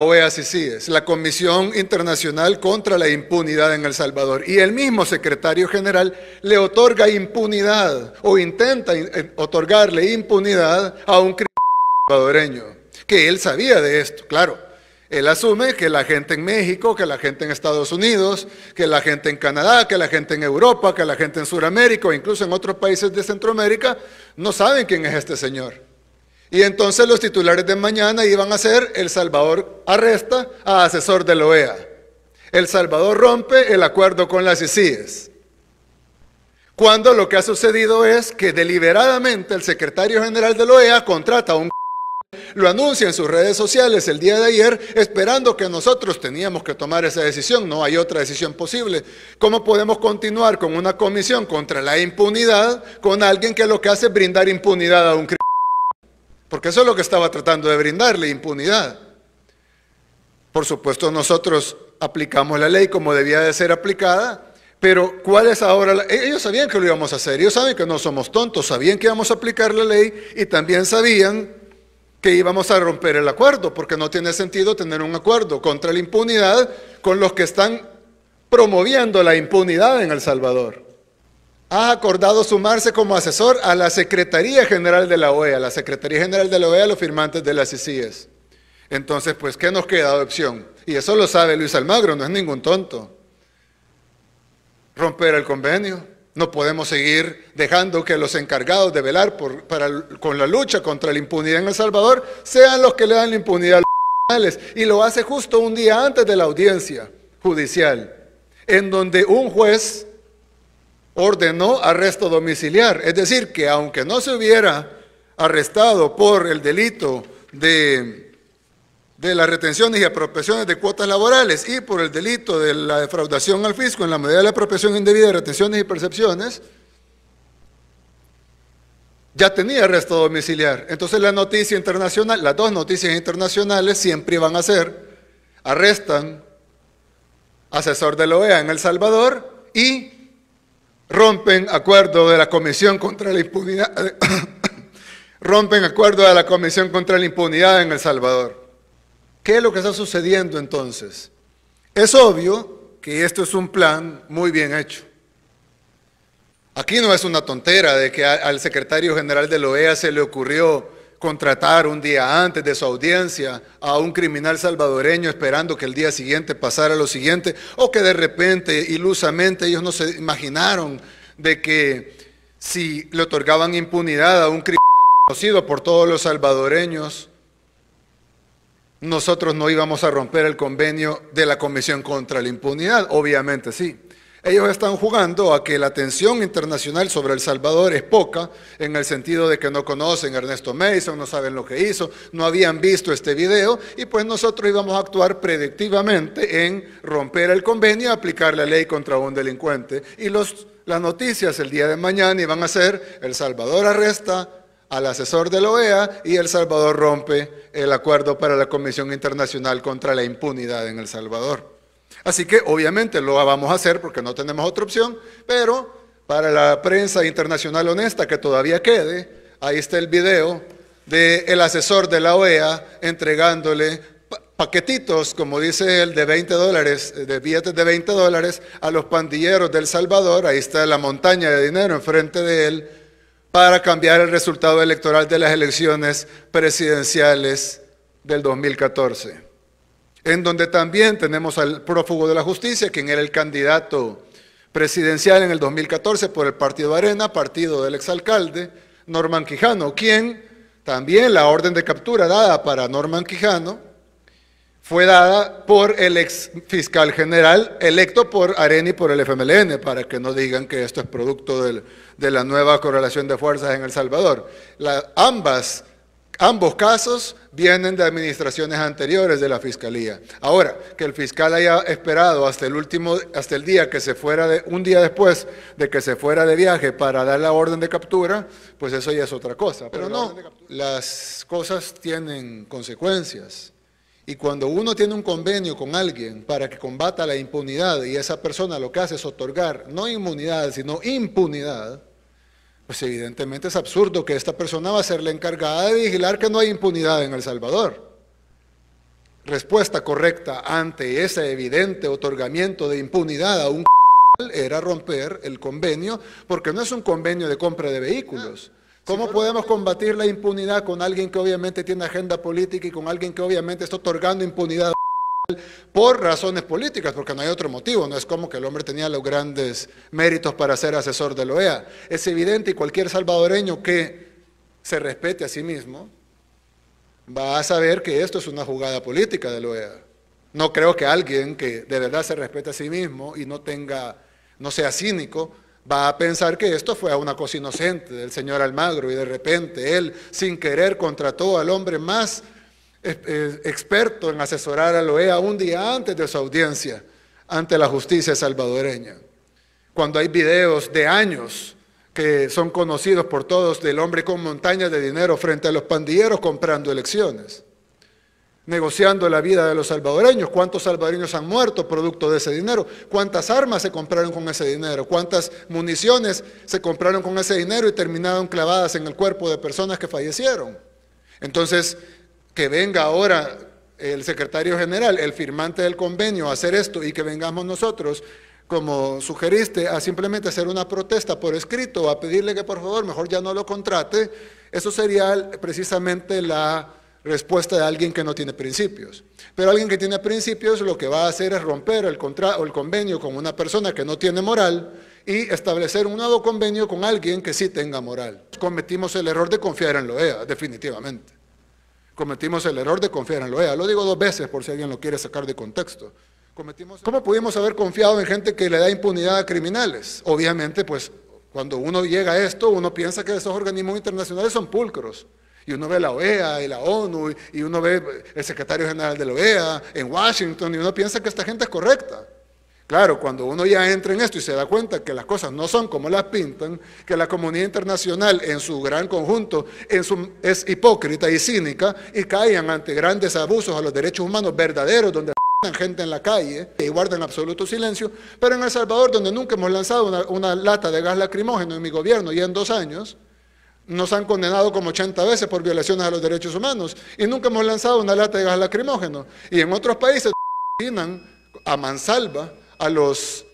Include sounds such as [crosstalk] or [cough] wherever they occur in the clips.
E es, la Comisión Internacional contra la Impunidad en El Salvador. Y el mismo secretario general le otorga impunidad o intenta eh, otorgarle impunidad a un cristiano salvadoreño, que él sabía de esto, claro. Él asume que la gente en México, que la gente en Estados Unidos, que la gente en Canadá, que la gente en Europa, que la gente en Sudamérica o incluso en otros países de Centroamérica no saben quién es este señor. Y entonces los titulares de mañana iban a ser El Salvador arresta a asesor de la OEA. El Salvador rompe el acuerdo con las ICIES. Cuando lo que ha sucedido es que deliberadamente el secretario general de la OEA contrata a un lo anuncia en sus redes sociales el día de ayer, esperando que nosotros teníamos que tomar esa decisión, no hay otra decisión posible. ¿Cómo podemos continuar con una comisión contra la impunidad con alguien que lo que hace es brindar impunidad a un crimen? Porque eso es lo que estaba tratando de brindarle, impunidad. Por supuesto, nosotros aplicamos la ley como debía de ser aplicada, pero ¿cuál es ahora? La... E-, ellos sabían que lo íbamos a hacer, ellos saben que no somos tontos, sabían que íbamos a aplicar la ley y también sabían que íbamos a romper el acuerdo, porque no tiene sentido tener un acuerdo contra la impunidad con los que están promoviendo la impunidad en El Salvador ha acordado sumarse como asesor a la Secretaría General de la OEA, la Secretaría General de la OEA, los firmantes de las ICIES. Entonces, pues, ¿qué nos queda de opción? Y eso lo sabe Luis Almagro, no es ningún tonto. Romper el convenio. No podemos seguir dejando que los encargados de velar por, con la lucha contra la impunidad en El Salvador sean los que le dan la impunidad a los criminales. Y lo hace justo un día antes de la audiencia judicial, en donde un juez ordenó arresto domiciliar. Es decir, que aunque no se hubiera arrestado por el delito de, de las retenciones y apropiaciones de cuotas laborales y por el delito de la defraudación al fisco en la medida de la apropiación indebida de retenciones y percepciones, ya tenía arresto domiciliar. Entonces la noticia internacional, las dos noticias internacionales siempre iban a ser, arrestan asesor de la OEA en El Salvador y rompen acuerdo de la Comisión contra la Impunidad, [coughs] rompen acuerdo de la Comisión contra la Impunidad en El Salvador. ¿Qué es lo que está sucediendo entonces? Es obvio que esto es un plan muy bien hecho. Aquí no es una tontera de que al secretario general de la OEA se le ocurrió contratar un día antes de su audiencia a un criminal salvadoreño esperando que el día siguiente pasara lo siguiente, o que de repente, ilusamente, ellos no se imaginaron de que si le otorgaban impunidad a un criminal conocido por todos los salvadoreños, nosotros no íbamos a romper el convenio de la Comisión contra la Impunidad, obviamente sí. Ellos están jugando a que la atención internacional sobre El Salvador es poca, en el sentido de que no conocen a Ernesto Mason, no saben lo que hizo, no habían visto este video, y pues nosotros íbamos a actuar predictivamente en romper el convenio, aplicar la ley contra un delincuente. Y los, las noticias el día de mañana iban a ser El Salvador arresta al asesor de la OEA y El Salvador rompe el acuerdo para la Comisión Internacional contra la Impunidad en El Salvador. Así que obviamente lo vamos a hacer porque no tenemos otra opción, pero para la prensa internacional honesta que todavía quede, ahí está el video del asesor de la OEA entregándole paquetitos, como dice él, de 20 dólares, de billetes de 20 dólares a los pandilleros del Salvador, ahí está la montaña de dinero enfrente de él, para cambiar el resultado electoral de las elecciones presidenciales del 2014 en donde también tenemos al prófugo de la justicia, quien era el candidato presidencial en el 2014 por el Partido Arena, partido del exalcalde Norman Quijano, quien también la orden de captura dada para Norman Quijano fue dada por el ex fiscal general electo por Arena y por el FMLN, para que no digan que esto es producto de la nueva correlación de fuerzas en El Salvador. ambas Ambos casos vienen de administraciones anteriores de la fiscalía. Ahora, que el fiscal haya esperado hasta el último, hasta el día que se fuera, de, un día después de que se fuera de viaje para dar la orden de captura, pues eso ya es otra cosa. Pero, no, las cosas tienen consecuencias. Y cuando uno tiene un convenio con alguien para que combata la impunidad y esa persona lo que hace es otorgar no inmunidad, sino impunidad, pues evidentemente es absurdo que esta persona va a ser la encargada de vigilar que no hay impunidad en El Salvador. Respuesta correcta ante ese evidente otorgamiento de impunidad a un era romper el convenio, porque no es un convenio de compra de vehículos. Ah, ¿Cómo podemos combatir la impunidad con alguien que obviamente tiene agenda política y con alguien que obviamente está otorgando impunidad? por razones políticas, porque no hay otro motivo, no es como que el hombre tenía los grandes méritos para ser asesor de la OEA. Es evidente y cualquier salvadoreño que se respete a sí mismo va a saber que esto es una jugada política de la OEA. No creo que alguien que de verdad se respete a sí mismo y no tenga, no sea cínico, va a pensar que esto fue una cosa inocente del señor Almagro y de repente él sin querer contrató al hombre más experto en asesorar a la un día antes de su audiencia ante la justicia salvadoreña. Cuando hay videos de años que son conocidos por todos del hombre con montañas de dinero frente a los pandilleros comprando elecciones, negociando la vida de los salvadoreños, cuántos salvadoreños han muerto producto de ese dinero, cuántas armas se compraron con ese dinero, cuántas municiones se compraron con ese dinero y terminaron clavadas en el cuerpo de personas que fallecieron. Entonces, que venga ahora el secretario general, el firmante del convenio, a hacer esto y que vengamos nosotros, como sugeriste, a simplemente hacer una protesta por escrito, o a pedirle que por favor mejor ya no lo contrate, eso sería precisamente la respuesta de alguien que no tiene principios. Pero alguien que tiene principios lo que va a hacer es romper el, contrato el convenio con una persona que no tiene moral y establecer un nuevo convenio con alguien que sí tenga moral. Cometimos el error de confiar en Loea, definitivamente cometimos el error de confiar en la OEA. Lo digo dos veces por si alguien lo quiere sacar de contexto. Cometimos... ¿Cómo pudimos haber confiado en gente que le da impunidad a criminales? Obviamente, pues cuando uno llega a esto, uno piensa que esos organismos internacionales son pulcros. Y uno ve la OEA y la ONU, y uno ve el secretario general de la OEA en Washington, y uno piensa que esta gente es correcta. Claro, cuando uno ya entra en esto y se da cuenta que las cosas no son como las pintan, que la comunidad internacional en su gran conjunto es hipócrita y cínica y caen ante grandes abusos a los derechos humanos verdaderos, donde [laughs] gente en la calle y guardan absoluto silencio, pero en El Salvador, donde nunca hemos lanzado una, lata de gas lacrimógeno en mi gobierno y en dos años, nos han condenado como 80 veces por violaciones a los derechos humanos y nunca hemos lanzado una lata de gas lacrimógeno. Y en otros países [laughs] a mansalva a los,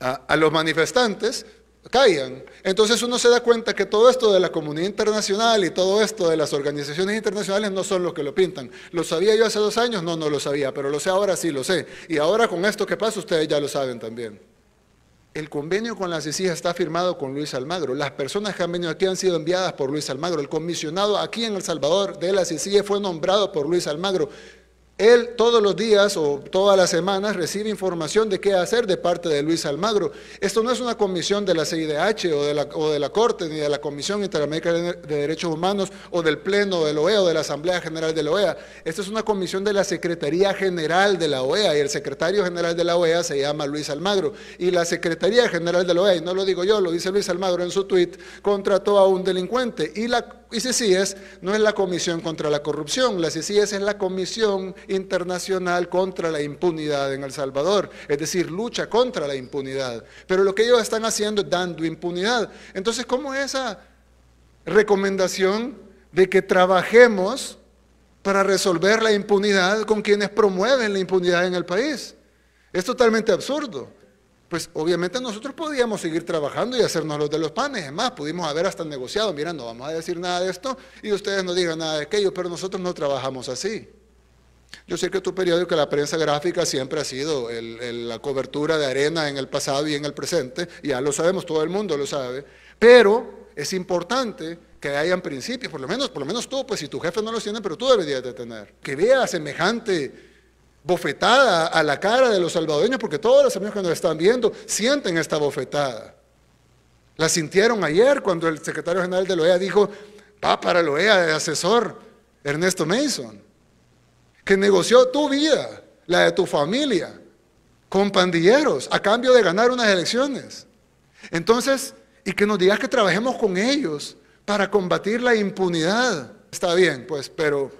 a, los manifestantes, caigan. Entonces uno se da cuenta que todo esto de la comunidad internacional y todo esto de las organizaciones internacionales no son los que lo pintan. ¿Lo sabía yo hace dos años? No, no lo sabía, pero lo sé ahora, sí lo sé. Y ahora con esto que pasa, ustedes ya lo saben también. El convenio con la ICIA está firmado con Luis Almagro. Las personas que han venido aquí han sido enviadas por Luis Almagro. El comisionado aquí en El Salvador de la ICIA fue nombrado por Luis Almagro. Él todos los días o todas las semanas recibe información de qué hacer de parte de Luis Almagro. Esto no es una comisión de la CIDH o de la, o de la Corte, ni de la Comisión Interamericana de Derechos Humanos, o del Pleno de la OEA, o de la Asamblea General de la OEA. Esto es una comisión de la Secretaría General de la OEA, y el secretario general de la OEA se llama Luis Almagro. Y la Secretaría General de la OEA, y no lo digo yo, lo dice Luis Almagro en su tweet. contrató a un delincuente. Y la y es no es la Comisión contra la Corrupción, la CICIES es la Comisión Internacional contra la Impunidad en El Salvador, es decir, lucha contra la impunidad. Pero lo que ellos están haciendo es dando impunidad. Entonces, ¿cómo es esa recomendación de que trabajemos para resolver la impunidad con quienes promueven la impunidad en el país? Es totalmente absurdo pues obviamente nosotros podíamos seguir trabajando y hacernos los de los panes. Es más, pudimos haber hasta negociado, mira, no vamos a decir nada de esto y ustedes no digan nada de aquello, pero nosotros no trabajamos así. Yo sé que tu periódico, la prensa gráfica, siempre ha sido la cobertura de arena en el pasado y en el presente, ya lo sabemos, todo el mundo lo sabe, pero es importante que hayan principios, por lo menos, por lo menos tú, pues si tu jefe no los tiene, pero tú deberías de tener, que vea semejante bofetada a la cara de los salvadoreños, porque todos los amigos que nos están viendo sienten esta bofetada. La sintieron ayer cuando el secretario general de la OEA dijo, va para la OEA de asesor Ernesto Mason, que negoció tu vida, la de tu familia, con pandilleros a cambio de ganar unas elecciones. Entonces, y que nos digas que trabajemos con ellos para combatir la impunidad. Está bien, pues, pero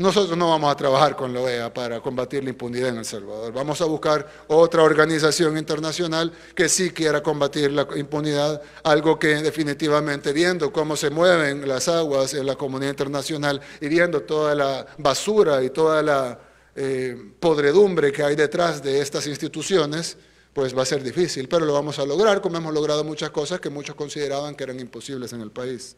nosotros no vamos a trabajar con la OEA para combatir la impunidad en El Salvador. Vamos a buscar otra organización internacional que sí quiera combatir la impunidad, algo que definitivamente viendo cómo se mueven las aguas en la comunidad internacional y viendo toda la basura y toda la eh, podredumbre que hay detrás de estas instituciones, pues va a ser difícil, pero lo vamos a lograr como hemos logrado muchas cosas que muchos consideraban que eran imposibles en el país.